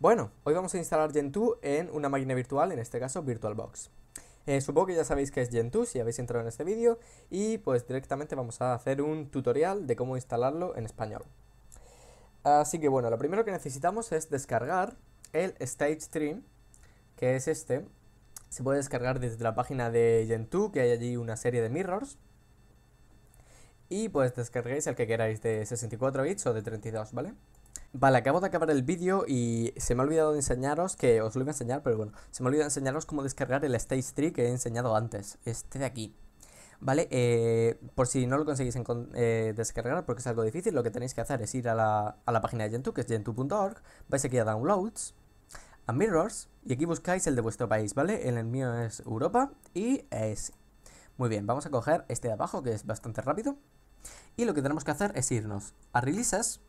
Bueno, hoy vamos a instalar Gentoo en una máquina virtual, en este caso VirtualBox. Eh, supongo que ya sabéis que es Gentoo si habéis entrado en este vídeo y pues directamente vamos a hacer un tutorial de cómo instalarlo en español. Así que bueno, lo primero que necesitamos es descargar el Stage Stream, que es este. Se puede descargar desde la página de Gentoo, que hay allí una serie de mirrors. Y pues descarguéis el que queráis de 64 bits o de 32, ¿vale? vale Vale, acabo de acabar el vídeo y se me ha olvidado enseñaros, que os lo iba a enseñar, pero bueno, se me ha olvidado enseñaros cómo descargar el Stage 3 que he enseñado antes, este de aquí. ¿Vale? Eh, por si no lo conseguís eh, descargar, porque es algo difícil, lo que tenéis que hacer es ir a la, página de Gentoo, que es gentoo.org, vais aquí a Downloads, a Mirrors, y aquí buscáis el de vuestro país, ¿vale? El, el mío es Europa y es... Muy bien, vamos a coger este de abajo, que es bastante rápido. Y lo que tenemos que hacer es irnos a Releases,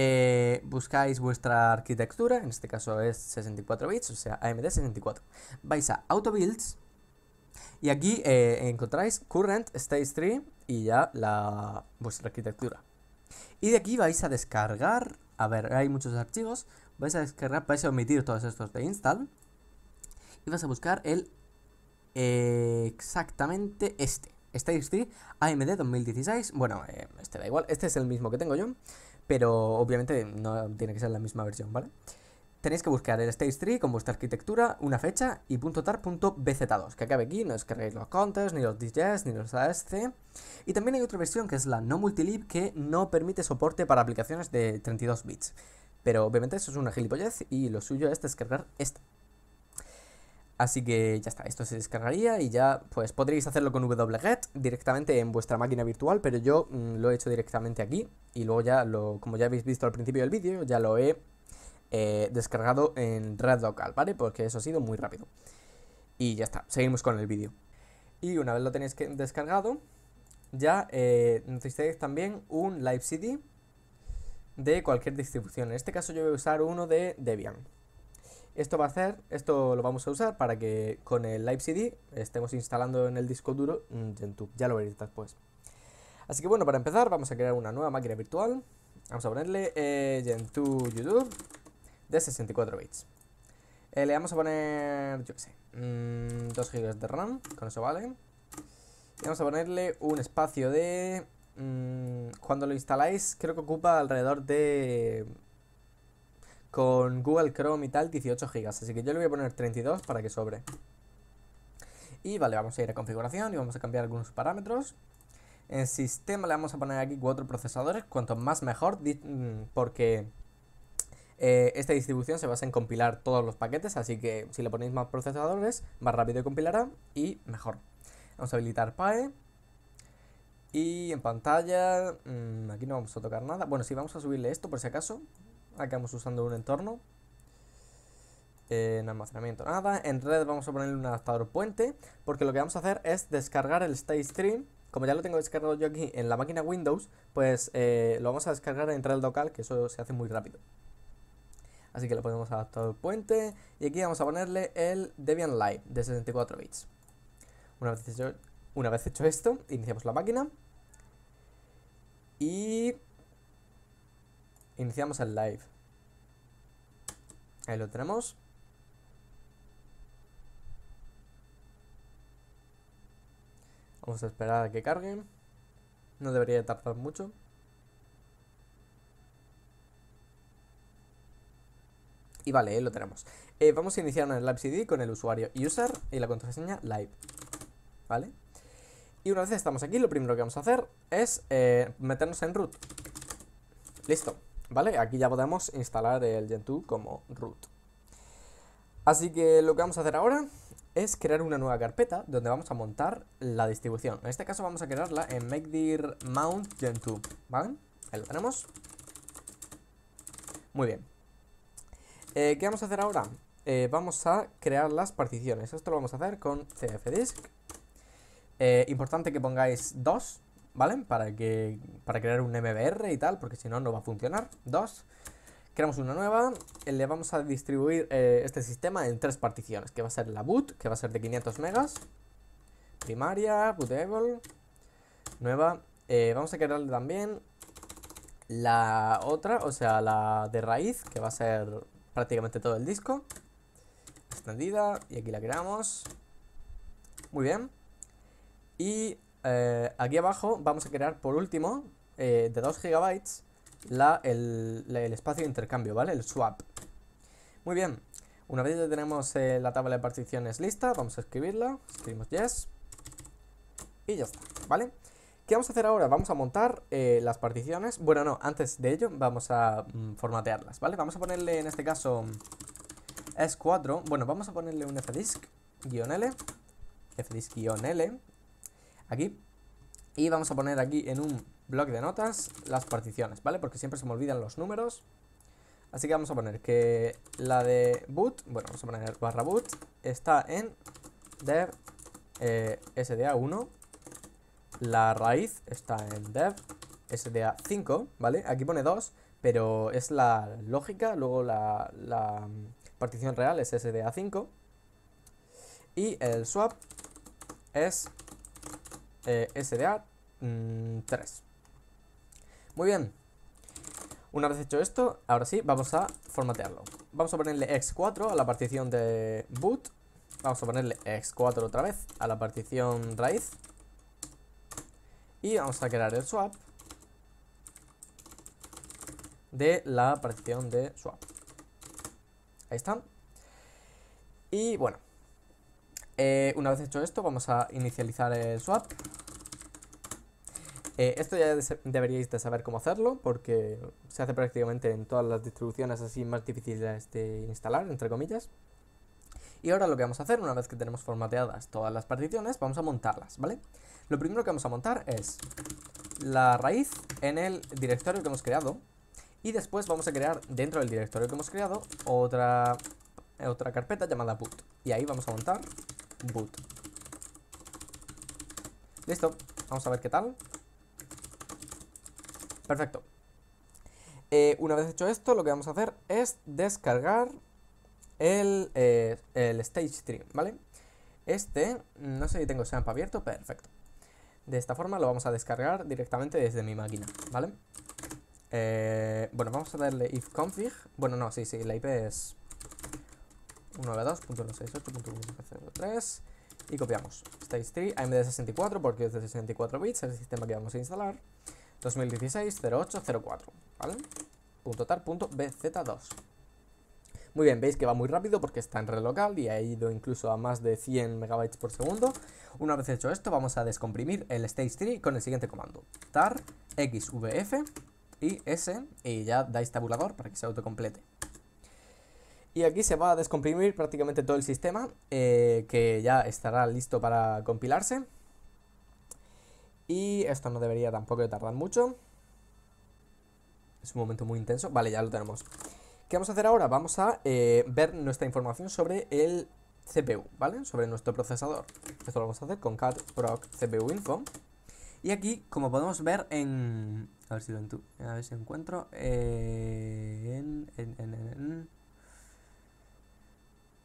eh, buscáis vuestra arquitectura, en este caso es 64 bits, o sea, AMD 64. Vais a Auto Builds y aquí eh, encontráis Current Stage 3 y ya la, vuestra arquitectura. Y de aquí vais a descargar, a ver, hay muchos archivos, vais a descargar, vais a omitir todos estos de install y vas a buscar el eh, exactamente este. Stage 3 AMD 2016, bueno, este da igual, este es el mismo que tengo yo pero obviamente no tiene que ser la misma versión, ¿vale? Tenéis que buscar el stage 3 con vuestra arquitectura, una fecha y .tar.bz2, que acabe aquí, no descarguéis los counters ni los DJs, ni los ASC. Y también hay otra versión que es la no multilib que no permite soporte para aplicaciones de 32 bits. Pero obviamente eso es una gilipollez y lo suyo es descargar esta. Así que ya está, esto se descargaría y ya pues podréis hacerlo con wget directamente en vuestra máquina virtual, pero yo mm, lo he hecho directamente aquí y luego ya lo, como ya habéis visto al principio del vídeo, ya lo he eh, descargado en red local, ¿vale? Porque eso ha sido muy rápido. Y ya está, seguimos con el vídeo. Y una vez lo tenéis descargado, ya eh, necesitáis también un live CD de cualquier distribución. En este caso yo voy a usar uno de Debian. Esto va a hacer, esto lo vamos a usar para que con el Live CD estemos instalando en el disco duro Gentoo, mm, ya lo veréis después. Así que bueno, para empezar vamos a crear una nueva máquina virtual. Vamos a ponerle eh, Gentoo YouTube de 64 bits. Eh, le vamos a poner, yo qué sé, 2 mm, GB de RAM, con eso vale. Y vamos a ponerle un espacio de... Mm, cuando lo instaláis creo que ocupa alrededor de con Google Chrome y tal, 18 GB. Así que yo le voy a poner 32 para que sobre. Y vale, vamos a ir a configuración y vamos a cambiar algunos parámetros. En sistema le vamos a poner aquí cuatro procesadores, cuanto más mejor, mm, porque eh, esta distribución se basa en compilar todos los paquetes, así que si le ponéis más procesadores, más rápido compilará y mejor. Vamos a habilitar PAE. Y en pantalla, mm, aquí no vamos a tocar nada. Bueno, sí, vamos a subirle esto por si acaso. Acabamos usando un entorno. En eh, almacenamiento nada. En red vamos a ponerle un adaptador puente. Porque lo que vamos a hacer es descargar el State Stream. Como ya lo tengo descargado yo aquí en la máquina Windows, pues eh, lo vamos a descargar en red local, que eso se hace muy rápido. Así que le ponemos adaptador puente. Y aquí vamos a ponerle el Debian Live de 64 bits. Una una vez hecho esto, iniciamos la máquina. Y Iniciamos el live. Ahí lo tenemos. Vamos a esperar a que cargue. No debería tardar mucho. Y vale, ahí lo tenemos. Eh, vamos a iniciar en live CD con el usuario user y la contraseña live. ¿Vale? Y una vez estamos aquí, lo primero que vamos a hacer es eh, meternos en root. Listo. ¿Vale? Aquí ya podemos instalar el Gentoo como root. Así que lo que vamos a hacer ahora es crear una nueva carpeta donde vamos a montar la distribución. En este caso vamos a crearla en makedir mount gentoo, ¿vale? Ahí lo tenemos. Muy bien. Eh, ¿Qué vamos a hacer ahora? Eh, vamos a crear las particiones. Esto lo vamos a hacer con cfdisk. Eh, importante que pongáis dos, ¿vale? Para, que, para crear un MBR y tal, porque si no, no va a funcionar. Dos, creamos una nueva, eh, le vamos a distribuir eh, este sistema en tres particiones, que va a ser la boot, que va a ser de 500 megas, primaria, bootable, nueva. Eh, vamos a crearle también la otra, o sea, la de raíz, que va a ser prácticamente todo el disco. Extendida, y aquí la creamos. Muy bien. Y eh, aquí abajo vamos a crear por último eh, de 2 GB el, espacio de intercambio, ¿vale? El swap. Muy bien, una vez ya tenemos eh, la tabla de particiones lista, vamos a escribirla, escribimos yes y ya está, ¿vale? ¿Qué vamos a hacer ahora? Vamos a montar las particiones, bueno no, antes de ello vamos a mm, formatearlas, ¿vale? Vamos a ponerle en este caso S4, bueno vamos a ponerle un fdisk-l, fdisk-l aquí. Y vamos a poner aquí en un bloque de notas las particiones, ¿vale? Porque siempre se me olvidan los números. Así que vamos a poner que la de boot, bueno, vamos a poner barra boot, está en dev eh, sda1. La raíz está en dev sda5, ¿vale? Aquí pone 2, pero es la lógica, luego la, la mm, partición real es sda5. Y el swap es eh, SDA 3. Mm, Muy bien. Una vez hecho esto, ahora sí, vamos a formatearlo. Vamos a ponerle X4 a la partición de boot. Vamos a ponerle X4 otra vez a la partición raíz. Y vamos a crear el swap de la partición de swap. Ahí está. Y bueno, eh, una vez hecho esto, vamos a inicializar el swap. Eh, esto ya deberíais de saber cómo hacerlo, porque se hace prácticamente en todas las distribuciones así más difíciles de instalar, entre comillas. Y ahora lo que vamos a hacer, una vez que tenemos formateadas todas las particiones, vamos a montarlas, ¿vale? Lo primero que vamos a montar es la raíz en el directorio que hemos creado, y después vamos a crear dentro del directorio que hemos creado otra, otra carpeta llamada put. Y ahí vamos a montar boot. Listo, vamos a ver qué tal. Perfecto. Eh, una vez hecho esto, lo que vamos a hacer es descargar el, eh, el Stage stream, ¿vale? Este, no sé si tengo SAMP abierto, perfecto. De esta forma lo vamos a descargar directamente desde mi máquina, ¿vale? Eh, bueno, vamos a darle if config. Bueno, no, sí, sí, la IP es 192.168.1503 y copiamos stage3 AMD 64 porque es de 64 bits el sistema que vamos a instalar 2016 0804 ¿vale? .tar.bz2 muy bien, veis que va muy rápido porque está en red local y ha ido incluso a más de 100 MB por segundo. Una vez hecho esto, vamos a descomprimir el stage 3 con el siguiente comando. tar xvf y s y ya dais tabulador para que se autocomplete. Y aquí se va a descomprimir prácticamente todo el sistema, eh, que ya estará listo para compilarse. Y esto no debería tampoco tardar mucho. Es un momento muy intenso. Vale, ya lo tenemos. ¿Qué vamos a hacer ahora? Vamos a eh, ver nuestra información sobre el CPU, ¿vale? Sobre nuestro procesador. Esto lo vamos a hacer con cat proc cpu info. Y aquí, como podemos ver en... A ver si lo, encuentro. Eh, en, en, en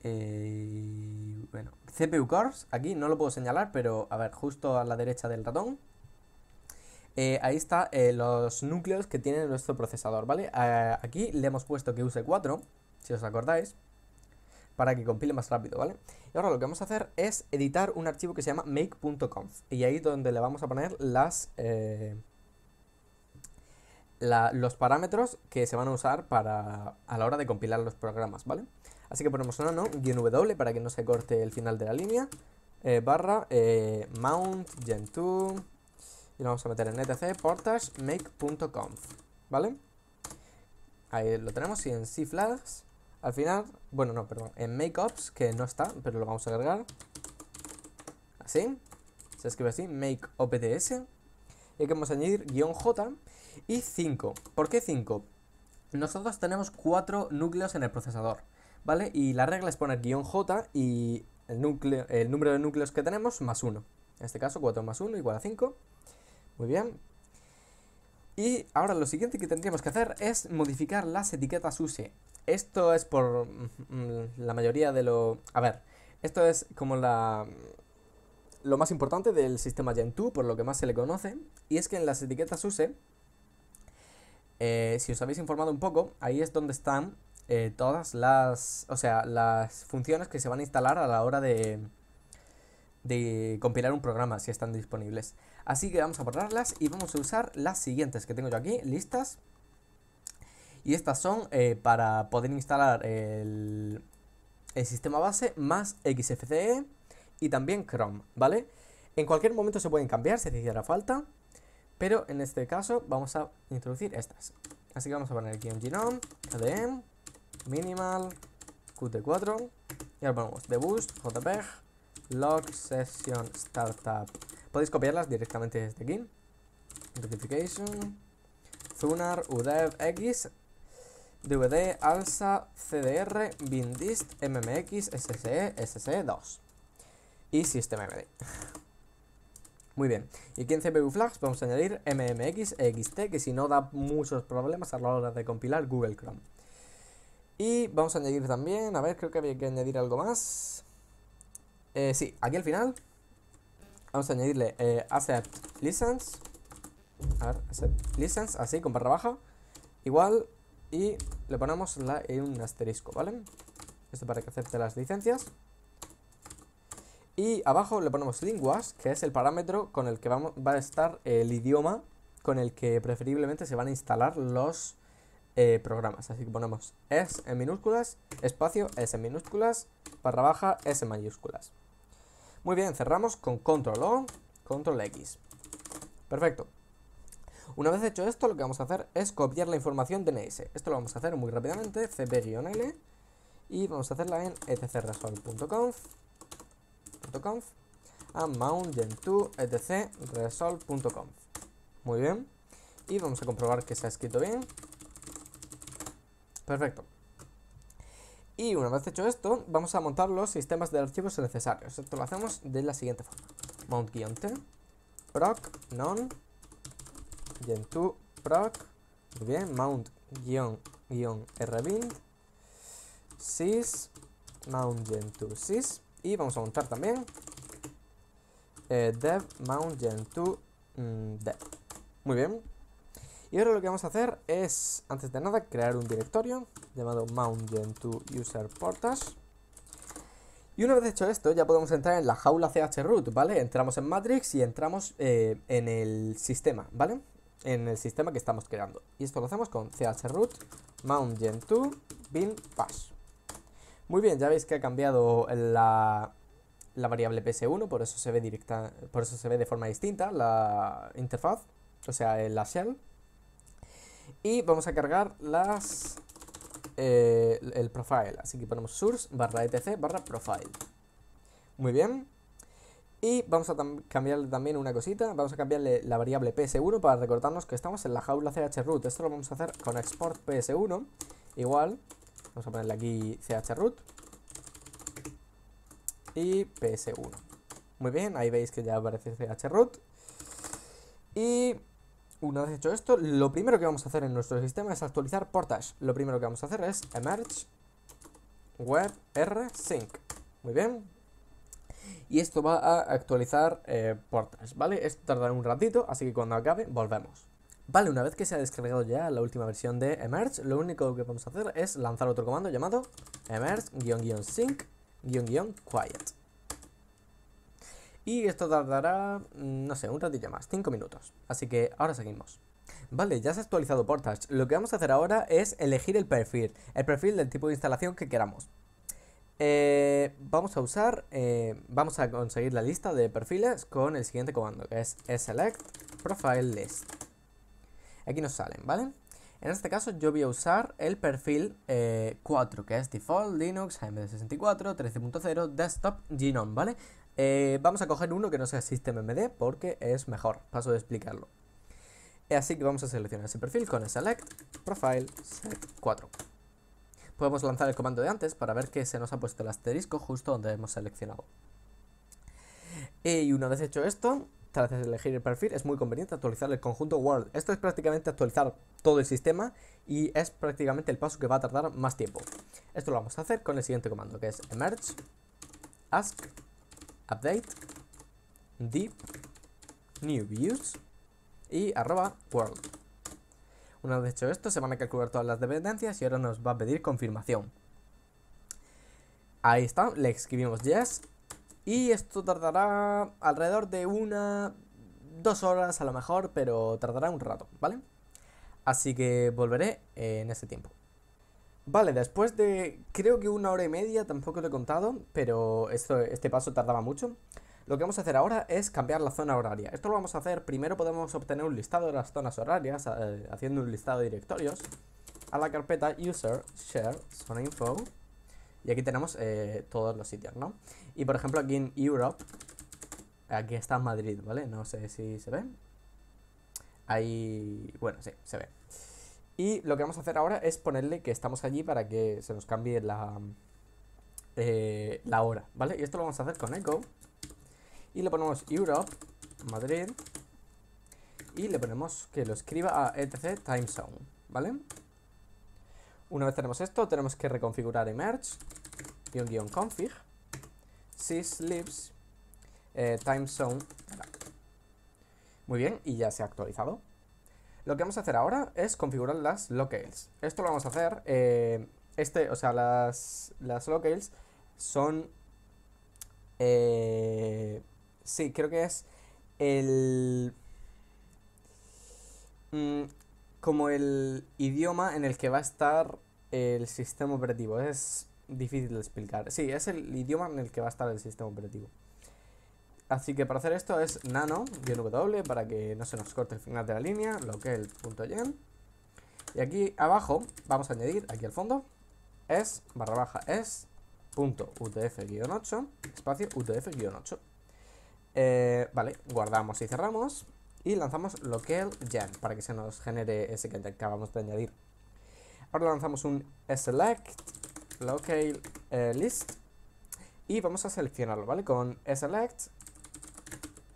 eh, bueno, CPU cores, aquí no lo puedo señalar, pero a ver, justo a la derecha del ratón. Eh, ahí está eh, los núcleos que tiene nuestro procesador, ¿vale? aquí le hemos puesto que use 4, si os acordáis, para que compile más rápido, ¿vale? Y ahora lo que vamos a hacer es editar un archivo que se llama make.conf y ahí es donde le vamos a poner las... los parámetros que se van a usar para, a la hora de compilar los programas, ¿vale? Así que ponemos una, ¿no? Guión W para que no se corte el final de la línea. Eh, barra eh, mount gen 2 y lo vamos a meter en etc portage make.conf ¿vale? ahí lo tenemos y en cflags, al final, bueno no, perdón, en makeops que no está, pero lo vamos a agregar así se escribe así, make y aquí vamos a añadir guión J y 5, ¿por qué 5? nosotros tenemos 4 núcleos en el procesador ¿vale? Y la regla es poner guión J y el, núcleo, el número de núcleos que tenemos más 1. En este caso 4 más 1 igual a 5. Muy bien. Y ahora lo siguiente que tendríamos que hacer es modificar las etiquetas USE. Esto es por mm, mm, la mayoría de lo... A ver, esto es como la... Lo más importante del sistema Gentoo, por lo que más se le conoce, y es que en las etiquetas USE, eh, si os habéis informado un poco, ahí es donde están eh, todas las, o sea, las funciones que se van a instalar a la hora de, de compilar un programa si están disponibles. Así que vamos a borrarlas y vamos a usar las siguientes que tengo yo aquí, listas. Y estas son eh, para poder instalar el, sistema base más XFCE y también Chrome, ¿vale? En cualquier momento se pueden cambiar si hiciera falta, pero en este caso vamos a introducir estas. Así que vamos a poner aquí un genome, KDM, minimal, qt4 y ahora ponemos the boost, jpeg, log session startup. Podéis copiarlas directamente desde aquí. Notification, Zunar, UDEV, X, DVD, ALSA, CDR, BinDist, MMX, SSE, SSE2 y SystemMD. Muy bien, y aquí en CPU Flags vamos a añadir MMX, e XT que si no da muchos problemas a la hora de compilar Google Chrome. Y vamos a añadir también, a ver, creo que había que añadir algo más. Eh, sí, aquí al final vamos a añadirle eh, license. A ver, accept license, así, con barra baja. Igual, y le ponemos la, eh, un asterisco, ¿vale? Esto para que acepte las licencias. Y abajo le ponemos lenguas, que es el parámetro con el que va a estar el idioma con el que preferiblemente se van a instalar los eh, programas. Así que ponemos s en minúsculas, espacio s en minúsculas, barra baja s en mayúsculas. Muy bien, cerramos con control O, control X. Perfecto. Una vez hecho esto, lo que vamos a hacer es copiar la información de DNS. Esto lo vamos a hacer muy rápidamente, cp-l, y vamos a hacerla en etcresolve.conf a mount to etc Muy bien. Y vamos a comprobar que se ha escrito bien. Perfecto. Y una vez hecho esto, vamos a montar los sistemas de archivos necesarios. Esto lo hacemos de la siguiente forma. Mount-t, proc, non, gentoo, proc, muy bien, mount-rbind, sys, mount gentoo sys, y vamos a montar también eh, dev mount gentoo 2 mm, dev. Muy bien, y ahora lo que vamos a hacer es, antes de nada, crear un directorio llamado mount 2 user portas. Y una vez hecho esto, ya podemos entrar en la jaula chroot, ¿vale? Entramos en Matrix y entramos eh, en el sistema, ¿vale? En el sistema que estamos creando. Y esto lo hacemos con chroot mountgen2 bin pass. Muy bien, ya veis que ha cambiado la, variable ps1, por eso se ve directa, por eso se ve de forma distinta la interfaz, o sea, la shell. Y vamos a cargar las eh, el profile. Así que ponemos source barra etc barra profile. Muy bien. Y vamos a cambiarle también una cosita. Vamos a cambiarle la variable ps1 para recordarnos que estamos en la jaula chroot. Esto lo vamos a hacer con export ps1. Igual. Vamos a ponerle aquí chroot. Y ps1. Muy bien, ahí veis que ya aparece chroot. Y una vez hecho esto, lo primero que vamos a hacer en nuestro sistema es actualizar Portage. Lo primero que vamos a hacer es emerge web r sync. Muy bien. Y esto va a actualizar eh, Portage, ¿vale? Esto tardará un ratito, así que cuando acabe volvemos. Vale, una vez que se ha descargado ya la última versión de Emerge, lo único que vamos a hacer es lanzar otro comando llamado emerge-sync-quiet. Y esto tardará, mm, no sé, un ratillo más, 5 minutos. Así que ahora seguimos. Vale, ya se ha actualizado Portage. Lo que vamos a hacer ahora es elegir el perfil, el perfil del tipo de instalación que queramos. Eh, vamos a usar, eh, vamos a conseguir la lista de perfiles con el siguiente comando, que es select profile list. Aquí nos salen, ¿vale? En este caso yo voy a usar el perfil 4, eh, que es Default Linux AMD64 13.0 Desktop Genome, ¿vale? Eh, vamos a coger uno que no sea SystemMD porque es mejor, paso de explicarlo. Eh, así que vamos a seleccionar ese perfil con select profile set 4. Podemos lanzar el comando de antes para ver que se nos ha puesto el asterisco justo donde hemos seleccionado. Y una vez hecho esto, tras elegir el perfil, es muy conveniente actualizar el conjunto world. Esto es prácticamente actualizar todo el sistema y es prácticamente el paso que va a tardar más tiempo. Esto lo vamos a hacer con el siguiente comando, que es emerge ask update deep new views y arroba world. Una vez hecho esto, se van a calcular todas las dependencias y ahora nos va a pedir confirmación. Ahí está, le escribimos yes y esto tardará alrededor de una, dos horas a lo mejor, pero tardará un rato, ¿vale? Así que volveré en ese tiempo. Vale, después de creo que una hora y media, tampoco lo he contado, pero esto, este paso tardaba mucho. Lo que vamos a hacer ahora es cambiar la zona horaria. Esto lo vamos a hacer, primero podemos obtener un listado de las zonas horarias, eh, haciendo un listado de directorios, a la carpeta user share zona info, y aquí tenemos eh, todos los sitios, ¿no? Y por ejemplo aquí en Europe, aquí está Madrid, ¿vale? No sé si se ve. Ahí, bueno, sí, se ve. Y lo que vamos a hacer ahora es ponerle que estamos allí para que se nos cambie la, eh, la hora, ¿vale? Y esto lo vamos a hacer con echo. Y le ponemos Europe, Madrid. Y le ponemos que lo escriba a etc time zone, ¿vale? Una vez tenemos esto, tenemos que reconfigurar emerge, guión config, syslips, eh, time zone. Muy bien, y ya se ha actualizado. Lo que vamos a hacer ahora es configurar las locales. Esto lo vamos a hacer, eh, este, o sea, las, las locales son, eh, sí, creo que es el, mm, como el idioma en el que va a estar el sistema operativo. Es difícil de explicar. Sí, es el idioma en el que va a estar el sistema operativo. Así que para hacer esto es nano y w para que no se nos corte el final de la línea, lo Y aquí abajo vamos a añadir, aquí al fondo, es barra baja es punto utf-8, espacio utf-8. Eh, vale, guardamos y cerramos y lanzamos local para que se nos genere ese que acabamos de añadir. Ahora lanzamos un select Locale eh, list y vamos a seleccionarlo, ¿vale? Con select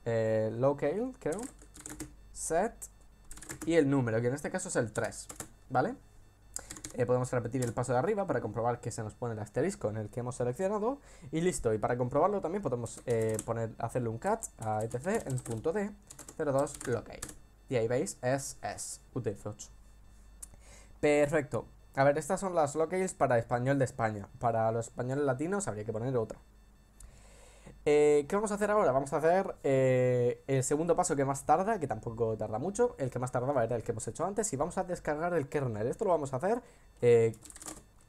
eh, locale, creo, set y el número, que en este caso es el 3, ¿vale? Eh, podemos repetir el paso de arriba para comprobar que se nos pone el asterisco en el que hemos seleccionado y listo, y para comprobarlo también podemos eh, poner, hacerle un cat a etc en punto d 02 locale y ahí veis es es utf perfecto a ver, estas son las locales para español de España. Para los españoles latinos habría que poner otra. Eh, ¿Qué vamos a hacer ahora? Vamos a hacer eh, el segundo paso que más tarda, que tampoco tarda mucho. El que más tardaba era el que hemos hecho antes. Y vamos a descargar el kernel. Esto lo vamos a hacer eh,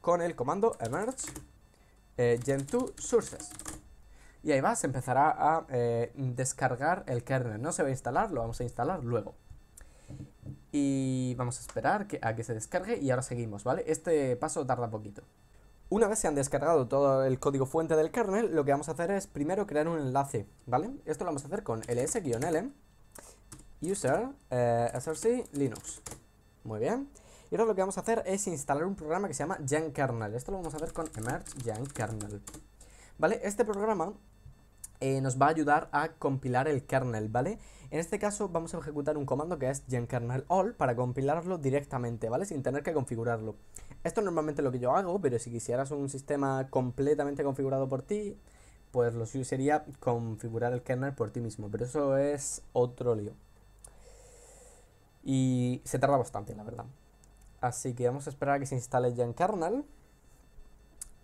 con el comando emerge gen2 sources. Y ahí va, se empezará a descargar el kernel. No se va a instalar, lo vamos a instalar luego. Y vamos a esperar que, a que se descargue y ahora seguimos, ¿vale? Este paso tarda poquito. Una vez se han descargado todo el código fuente del kernel, lo que vamos a hacer es primero crear un enlace, ¿vale? Esto lo vamos a hacer con ls-l user eh, src linux. Muy bien. Y ahora lo que vamos a hacer es instalar un programa que se llama genkernel. Esto lo vamos a hacer con emerge genkernel. ¿Vale? Este programa eh, nos va a ayudar a compilar el kernel, ¿vale? En este caso vamos a ejecutar un comando que es genkernel all para compilarlo directamente, ¿vale? Sin tener que configurarlo. Esto normalmente es lo que yo hago, pero si quisieras un sistema completamente configurado por ti, pues lo suyo sería configurar el kernel por ti mismo, pero eso es otro lío. Y se tarda bastante, la verdad. Así que vamos a esperar a que se instale genkernel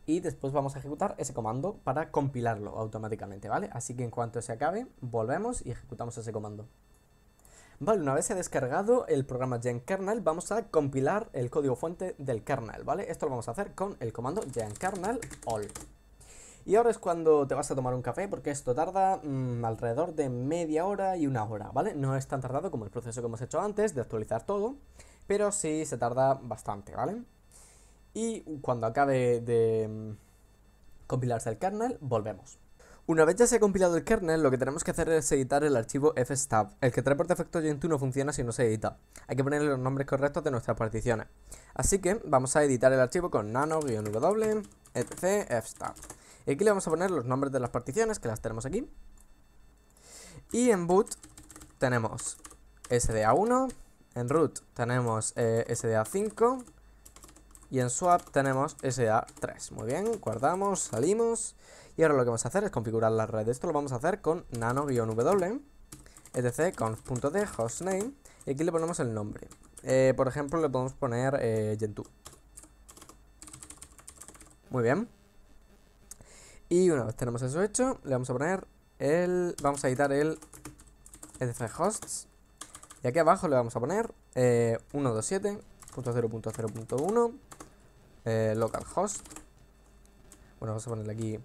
y después vamos a ejecutar ese comando para compilarlo automáticamente, ¿vale? Así que en cuanto se acabe, volvemos y ejecutamos ese comando. Vale, una vez se ha descargado el programa genkernel, vamos a compilar el código fuente del kernel, ¿vale? Esto lo vamos a hacer con el comando genkernel all. Y ahora es cuando te vas a tomar un café, porque esto tarda mm, alrededor de media hora y una hora, ¿vale? No es tan tardado como el proceso que hemos hecho antes de actualizar todo, pero sí se tarda bastante, ¿vale? y cuando acabe de mm, compilarse el kernel, volvemos. Una vez ya se ha compilado el kernel, lo que tenemos que hacer es editar el archivo fstab. El que trae por defecto Gentoo no funciona si no se edita. Hay que ponerle los nombres correctos de nuestras particiones. Así que vamos a editar el archivo con nano-w etc fstab. Y aquí le vamos a poner los nombres de las particiones, que las tenemos aquí. Y en boot tenemos SDA1, en root tenemos eh, SDA5, y en swap tenemos SA3. Muy bien, guardamos, salimos. Y ahora lo que vamos a hacer es configurar la red. Esto lo vamos a hacer con nano-w, etc, conf.d, hostname. Y aquí le ponemos el nombre. Eh, por ejemplo, le podemos poner eh, Gentoo. Muy bien. Y una vez tenemos eso hecho, le vamos a poner el... Vamos a editar el etc hosts. Y aquí abajo le vamos a poner 127.0.0.1 eh, eh, localhost. Bueno, vamos a ponerle aquí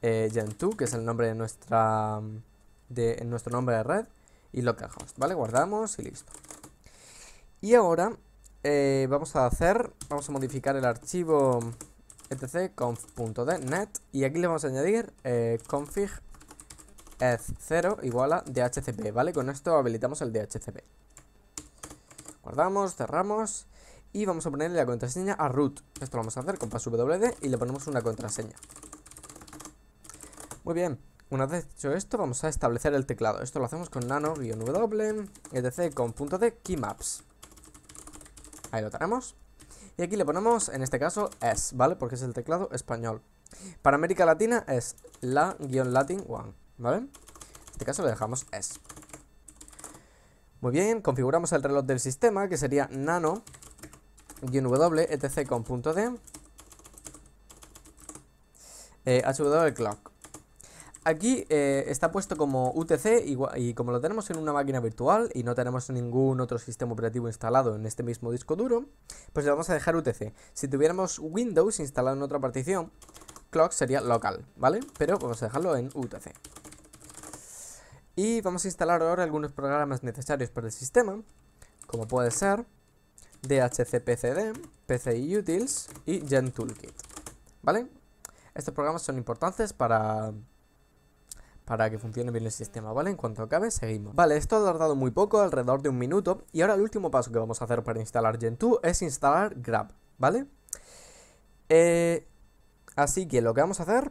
eh, Gentoo, que es el nombre de nuestra de nuestro nombre de red y localhost, ¿vale? Guardamos y listo. Y ahora eh, vamos a hacer, vamos a modificar el archivo etc y aquí le vamos a añadir eh, config eth0 igual a dhcp, ¿vale? Con esto habilitamos el dhcp. Guardamos, cerramos y vamos a ponerle la contraseña a root. Esto lo vamos a hacer con passwd y le ponemos una contraseña. Muy bien. Una vez hecho esto, vamos a establecer el teclado. Esto lo hacemos con nano-w, etc, con punto de keymaps. Ahí lo tenemos. Y aquí le ponemos, en este caso, s ¿vale? Porque es el teclado español. Para América Latina es la-latin 1 ¿vale? En este caso le dejamos s Muy bien, configuramos el reloj del sistema, que sería nano y un w etc eh, clock Aquí eh, está puesto como UTC y como lo tenemos en una máquina virtual y no tenemos ningún otro sistema operativo instalado en este mismo disco duro, pues le vamos a dejar UTC. Si tuviéramos Windows instalado en otra partición, clock sería local, ¿vale? Pero vamos a dejarlo en UTC. Y vamos a instalar ahora algunos programas necesarios para el sistema, como puede ser DHCPCD, PCI Utils y gentoolkit ¿Vale? Estos programas son importantes para para que funcione bien el sistema, ¿vale? En cuanto acabe, seguimos. Vale, esto ha tardado muy poco, alrededor de un minuto, y ahora el último paso que vamos a hacer para instalar Gentoo es instalar Grab, ¿vale? Eh, así que lo que vamos a hacer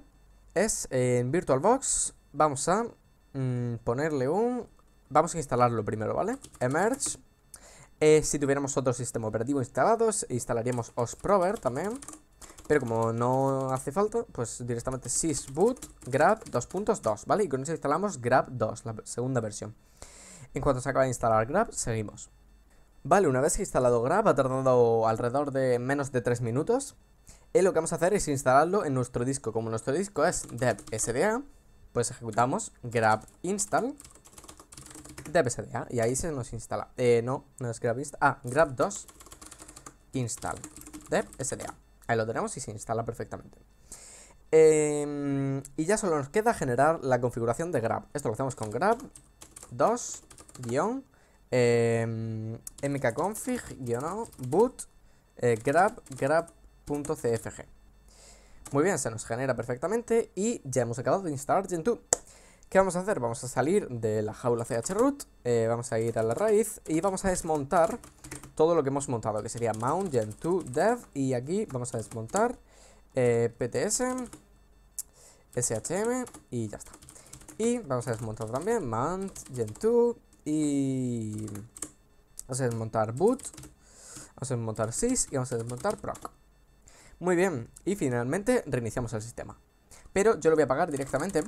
es, eh, en VirtualBox, vamos a mm, ponerle un... Vamos a instalarlo primero, ¿vale? Emerge eh, si tuviéramos otro sistema operativo instalado, instalaríamos OSProver también. Pero como no hace falta, pues directamente sysboot grab 2.2, ¿vale? Y con eso instalamos grab 2, la segunda versión. En cuanto se acaba de instalar grab, seguimos. Vale, una vez instalado grab, ha tardado alrededor de menos de 3 minutos. Y eh, lo que vamos a hacer es instalarlo en nuestro disco. Como nuestro disco es dev sda, pues ejecutamos grab install de ¿ah? y ahí se nos instala. Eh, no, no es grab Ah, grab 2 install de ah. Ahí lo tenemos y se instala perfectamente. Em, y ya solo nos queda generar la configuración de grab. Esto lo hacemos con grab 2 em, mkconfig boot eh, grab grab.cfg. Muy bien, se nos genera perfectamente y ya hemos acabado de instalar Gentoo. ¿Qué vamos a hacer? Vamos a salir de la jaula chroot, eh, vamos a ir a la raíz y vamos a desmontar todo lo que hemos montado, que sería mount, gen 2, dev y aquí vamos a desmontar eh, pts, shm y ya está. Y vamos a desmontar también mount, gen 2 y... Vamos a desmontar boot, vamos a desmontar sys y vamos a desmontar proc. Muy bien, y finalmente reiniciamos el sistema. Pero yo lo voy a apagar directamente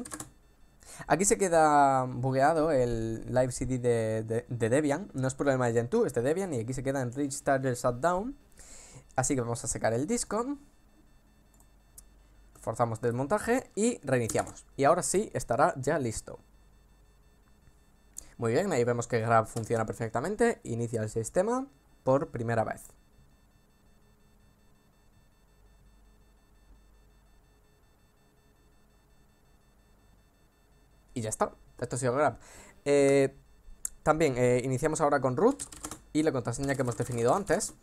Aquí se queda bugueado el Live CD de, Debian. No es problema de Gentoo, es de Debian. Y aquí se queda en Rich Starter Shutdown. Así que vamos a sacar el disco. Forzamos desmontaje y reiniciamos. Y ahora sí estará ya listo. Muy bien, ahí vemos que Grab funciona perfectamente. Inicia el sistema por primera vez. Y ya está. Esto ha sido Grab. Eh, también eh, iniciamos ahora con root y la contraseña que hemos definido antes.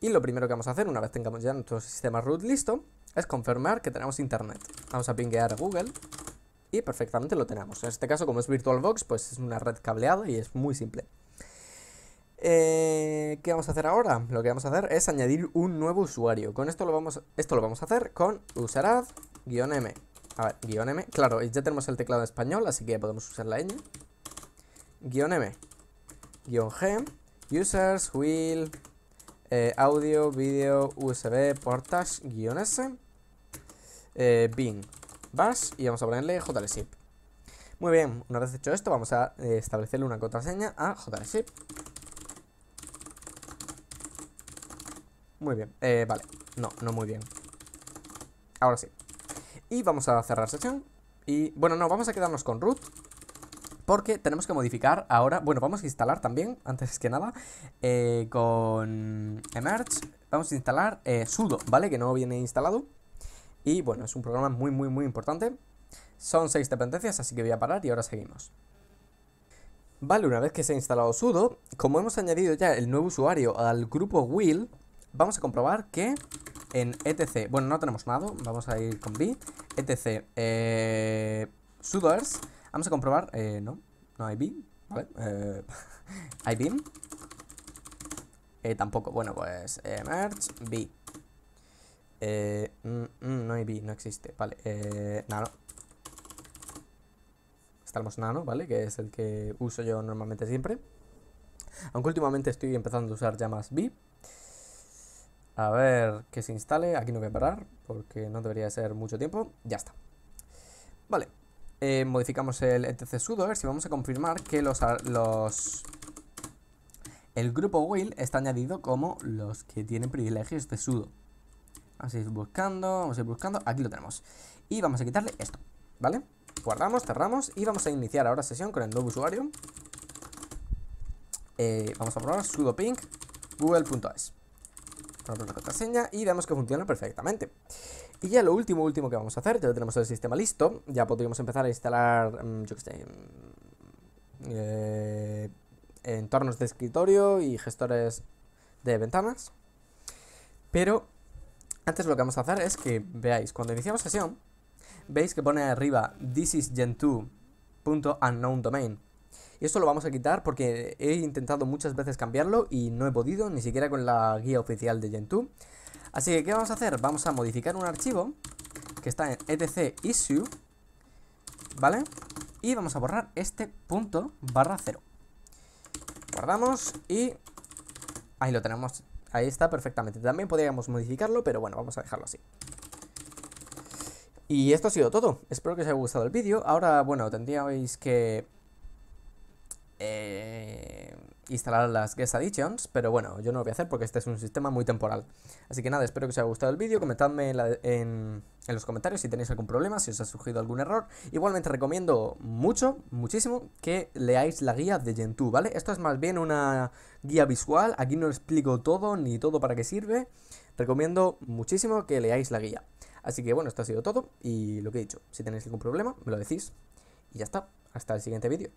Y lo primero que vamos a hacer, una vez tengamos ya nuestro sistema root listo, es confirmar que tenemos internet. Vamos a pinguear a Google y perfectamente lo tenemos. En este caso, como es VirtualBox, pues es una red cableada y es muy simple. Eh, ¿Qué vamos a hacer ahora? Lo que vamos a hacer es añadir un nuevo usuario. Con esto lo vamos, esto lo vamos a hacer con userad-m. A ver, guión M. Claro, ya tenemos el teclado en español, así que podemos usar la ñ. Guión M. Guión G. Users will eh, audio, video, USB, portage, guión S. Eh, Bash. Y vamos a ponerle JLSIP. Muy bien, una vez hecho esto, vamos a eh, establecerle una contraseña a JLSIP. Muy bien, eh, vale. No, no muy bien. Ahora sí. Y vamos a cerrar sesión. Y bueno, no, vamos a quedarnos con root. Porque tenemos que modificar ahora, bueno, vamos a instalar también, antes que nada, eh, con emerge, vamos a instalar eh, sudo, ¿vale? Que no viene instalado. Y bueno, es un programa muy, muy, muy importante. Son seis dependencias, así que voy a parar y ahora seguimos. Vale, una vez que se ha instalado sudo, como hemos añadido ya el nuevo usuario al grupo will, vamos a comprobar que en etc, bueno, no tenemos nada, vamos a ir con B, etc, eh, vamos a comprobar, eh, no, no hay B, ¿vale? Eh, hay eh, tampoco, bueno, pues, eh, merge, B, eh, mm, mm, no hay B, no existe, vale, eh, nano, estamos nano, ¿vale? Que es el que uso yo normalmente siempre, aunque últimamente estoy empezando a usar ya más B, a ver que se instale. Aquí no voy a parar porque no debería ser mucho tiempo. Ya está. Vale. Eh, modificamos el etc sudo. A ver si vamos a confirmar que los, los... El grupo Will está añadido como los que tienen privilegios de sudo. Vamos a buscando, vamos a ir buscando. Aquí lo tenemos. Y vamos a quitarle esto, ¿vale? Guardamos, cerramos y vamos a iniciar ahora sesión con el nuevo usuario. Eh, vamos a probar sudo ping google.es y vemos que funciona perfectamente. Y ya lo último, último que vamos a hacer, ya tenemos el sistema listo, ya podríamos empezar a instalar, mm, yo mm, eh, entornos de escritorio y gestores de ventanas. Pero antes lo que vamos a hacer es que veáis, cuando iniciamos sesión, veis que pone arriba this is gen y esto lo vamos a quitar porque he intentado muchas veces cambiarlo y no he podido, ni siquiera con la guía oficial de Gentoo. Así que, ¿qué vamos a hacer? Vamos a modificar un archivo que está en etc issue, ¿vale? Y vamos a borrar este punto barra cero. Guardamos y ahí lo tenemos. Ahí está perfectamente. También podríamos modificarlo, pero bueno, vamos a dejarlo así. Y esto ha sido todo. Espero que os haya gustado el vídeo. Ahora, bueno, tendríais que eh, instalar las Guest Additions, pero bueno, yo no lo voy a hacer porque este es un sistema muy temporal. Así que nada, espero que os haya gustado el vídeo, comentadme en, en, los comentarios si tenéis algún problema, si os ha surgido algún error. Igualmente recomiendo mucho, muchísimo, que leáis la guía de Gentoo, ¿vale? Esto es más bien una guía visual, aquí no explico todo ni todo para qué sirve. Recomiendo muchísimo que leáis la guía. Así que bueno, esto ha sido todo y lo que he dicho, si tenéis algún problema, me lo decís. Y ya está, hasta el siguiente vídeo.